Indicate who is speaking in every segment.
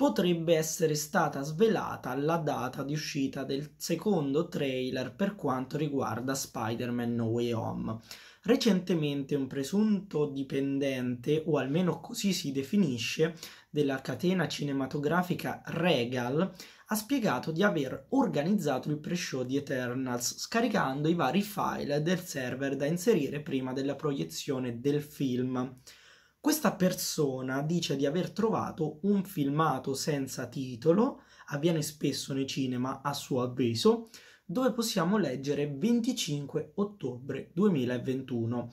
Speaker 1: potrebbe essere stata svelata la data di uscita del secondo trailer per quanto riguarda Spider-Man No Way Home. Recentemente un presunto dipendente, o almeno così si definisce, della catena cinematografica Regal ha spiegato di aver organizzato il pre-show di Eternals scaricando i vari file del server da inserire prima della proiezione del film. Questa persona dice di aver trovato un filmato senza titolo, avviene spesso nei cinema a suo avviso, dove possiamo leggere 25 ottobre 2021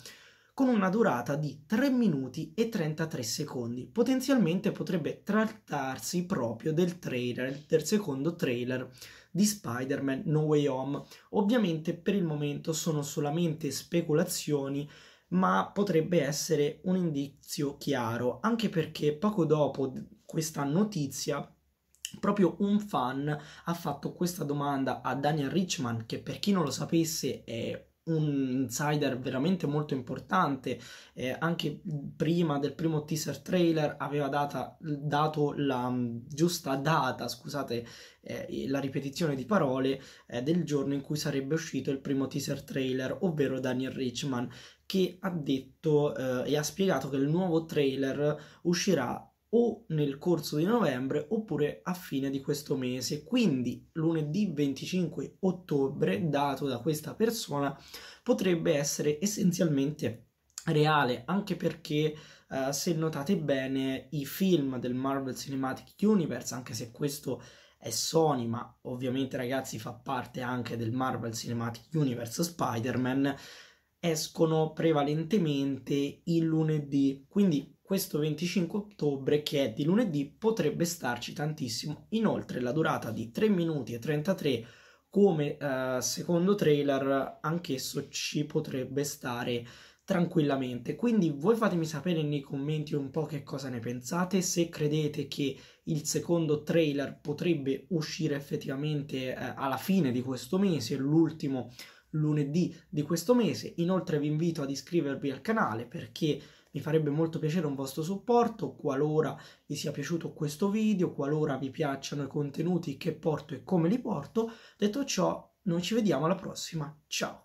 Speaker 1: con una durata di 3 minuti e 33 secondi. Potenzialmente potrebbe trattarsi proprio del trailer, del secondo trailer di Spider-Man No Way Home. Ovviamente per il momento sono solamente speculazioni ma potrebbe essere un indizio chiaro, anche perché poco dopo questa notizia proprio un fan ha fatto questa domanda a Daniel Richman, che per chi non lo sapesse è un insider veramente molto importante, eh, anche prima del primo teaser trailer aveva data, dato la mm, giusta data, scusate eh, la ripetizione di parole, eh, del giorno in cui sarebbe uscito il primo teaser trailer, ovvero Daniel Richman che ha detto eh, e ha spiegato che il nuovo trailer uscirà o nel corso di novembre oppure a fine di questo mese. Quindi lunedì 25 ottobre, dato da questa persona, potrebbe essere essenzialmente reale, anche perché eh, se notate bene i film del Marvel Cinematic Universe, anche se questo è Sony, ma ovviamente ragazzi fa parte anche del Marvel Cinematic Universe Spider-Man, escono prevalentemente il lunedì, quindi questo 25 ottobre che è di lunedì potrebbe starci tantissimo. Inoltre la durata di 3 minuti e 33 come eh, secondo trailer anch'esso ci potrebbe stare tranquillamente. Quindi voi fatemi sapere nei commenti un po' che cosa ne pensate, se credete che il secondo trailer potrebbe uscire effettivamente eh, alla fine di questo mese, l'ultimo lunedì di questo mese. Inoltre vi invito ad iscrivervi al canale perché mi farebbe molto piacere un vostro supporto qualora vi sia piaciuto questo video, qualora vi piacciono i contenuti che porto e come li porto. Detto ciò, noi ci vediamo alla prossima. Ciao!